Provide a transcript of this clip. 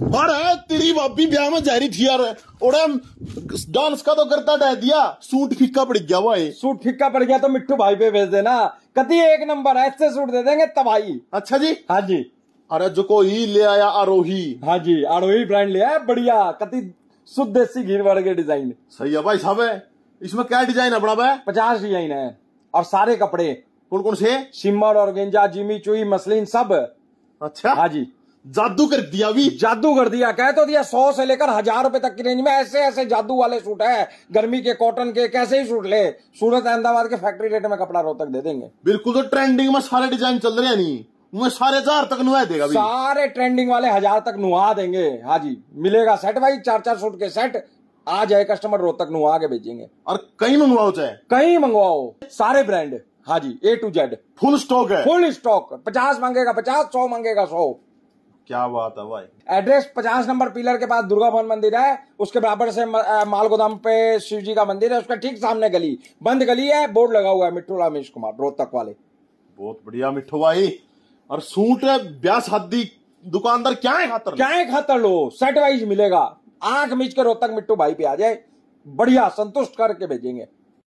मारा तेरी भाभी ब्याह में जा रही थी यार ओड़े डांस का तो करता डह दिया सूट फीका पड़ गया भाई सूट फीका पड़ गया तो मिट्टू भाई पे भेज देना कति एक नंबर है ऐसे सूट दे देंगे तबाही अच्छा जी हाँ जी अरे जो को ही ले आया आरोही हाँ जी आरोही ब्रांड ले आया बढ़िया कति शुद्ध देसी घी वाले के डिजाइन सही है भाई साहब है इसमें क्या डिजाइन है बड़ा भाई पचास डिजाइन है और सारे कपड़े कौन कौन से सिमर और गेंजा जिमी चुई मसलिन सब अच्छा हाँ जी जादू कर दिया भी जादू कर दिया कह तो दिया सौ से लेकर हजार रुपए तक की रेंज में ऐसे ऐसे जादू वाले सूट है गर्मी के कॉटन के कैसे ही सूट ले सूरत अहमदाबाद के फैक्ट्री रेट में कपड़ा रोहतक दे देंगे बिल्कुल तो ट्रेंडिंग में सारे डिजाइन चल रहे हैं नहीं मैं सारे हजार तक नुआ देगा भी। सारे ट्रेंडिंग वाले हजार तक नुआ देंगे हाँ जी मिलेगा सेट भाई चार चार सूट के सेट आ जाए कस्टमर रोहतक नुआ के भेजेंगे और कहीं मंगवाओ चाहे कहीं मंगवाओ सारे ब्रांड हाँ जी A to Z full stock है फुल स्टॉक पचास मांगेगा पचास सौ मांगेगा सौ क्या बात है भाई एड्रेस पचास नंबर पिलर के पास दुर्गा भवन मंदिर है उसके बराबर से माल गोदाम पे शिव जी का मंदिर है उसका ठीक सामने गली बंद गली है बोर्ड लगा हुआ है मिठू रामेश कुमार रोहतक वाले बहुत बढ़िया मिट्टू भाई और सूट ब्यास हद्दी दुकानदार क्या है खातर क्या है खातर लो सेट वाइज मिलेगा आंख मिच के रोहतक मिट्टू भाई पे आ जाए बढ़िया संतुष्ट करके भेजेंगे